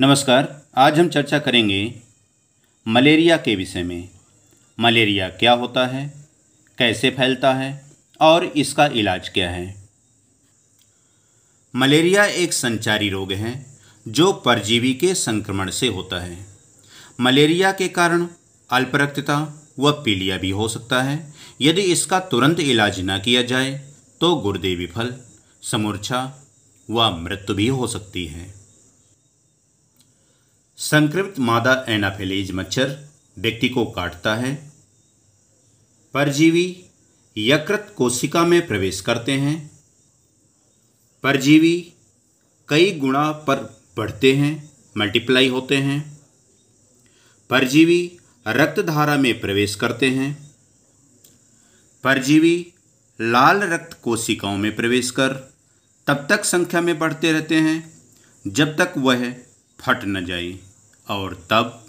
नमस्कार आज हम चर्चा करेंगे मलेरिया के विषय में मलेरिया क्या होता है कैसे फैलता है और इसका इलाज क्या है मलेरिया एक संचारी रोग है जो परजीवी के संक्रमण से होता है मलेरिया के कारण अल्परक्तता व पीलिया भी हो सकता है यदि इसका तुरंत इलाज न किया जाए तो गुर्दे विफल समूर्छा व मृत्यु भी हो सकती है संक्रमित मादा एनाफेलेज मच्छर व्यक्ति को काटता है परजीवी यकृत कोशिका में प्रवेश करते हैं परजीवी कई गुणा पर बढ़ते हैं मल्टीप्लाई होते हैं परजीवी रक्तधारा में प्रवेश करते हैं परजीवी लाल रक्त कोशिकाओं में प्रवेश कर तब तक संख्या में बढ़ते रहते हैं जब तक वह फट न जाए और तब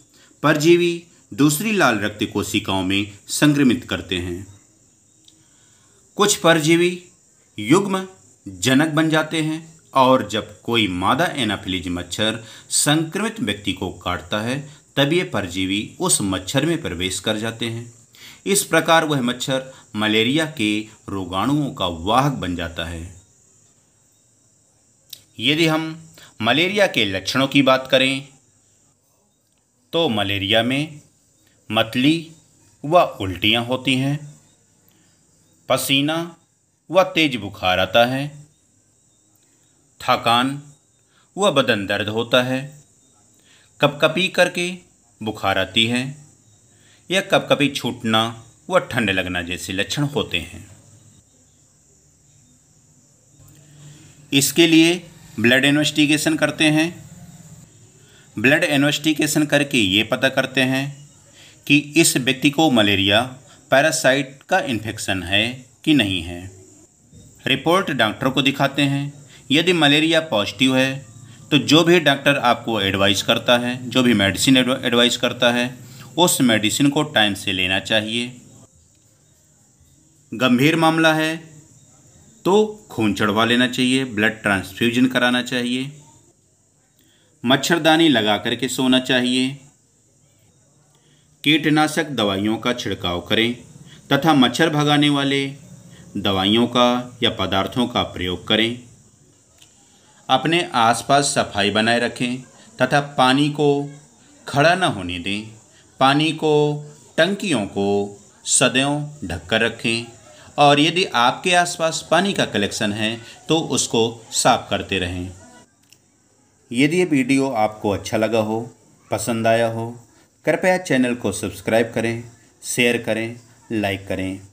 परजीवी दूसरी लाल रक्त कोशिकाओं में संक्रमित करते हैं कुछ परजीवी युग्म जनक बन जाते हैं और जब कोई मादा एनाफिलीज मच्छर संक्रमित व्यक्ति को काटता है तब ये परजीवी उस मच्छर में प्रवेश कर जाते हैं इस प्रकार वह मच्छर मलेरिया के रोगाणुओं का वाहक बन जाता है यदि हम मलेरिया के लक्षणों की बात करें तो मलेरिया में मतली व उल्टियाँ होती हैं पसीना व तेज बुखार आता है थकान व बदन दर्द होता है कपकपी करके बुखार आती है या कपकपी छूटना व ठंड लगना जैसे लक्षण होते हैं इसके लिए ब्लड इन्वेस्टिगेशन करते हैं ब्लड इन्वेस्टिगेशन करके ये पता करते हैं कि इस व्यक्ति को मलेरिया पैरासाइट का इन्फेक्शन है कि नहीं है रिपोर्ट डॉक्टर को दिखाते हैं यदि मलेरिया पॉजिटिव है तो जो भी डॉक्टर आपको एडवाइस करता है जो भी मेडिसिन एडवाइस करता है उस मेडिसिन को टाइम से लेना चाहिए गंभीर मामला है तो खून चढ़वा लेना चाहिए ब्लड ट्रांसफ्यूजन कराना चाहिए मच्छरदानी लगा करके सोना चाहिए कीटनाशक दवाइयों का छिड़काव करें तथा मच्छर भगाने वाले दवाइयों का या पदार्थों का प्रयोग करें अपने आसपास सफाई बनाए रखें तथा पानी को खड़ा न होने दें पानी को टंकियों को सदैव ढककर रखें और यदि आपके आसपास पानी का कलेक्शन है तो उसको साफ करते रहें यदि ये वीडियो आपको अच्छा लगा हो पसंद आया हो कृपया चैनल को सब्सक्राइब करें शेयर करें लाइक करें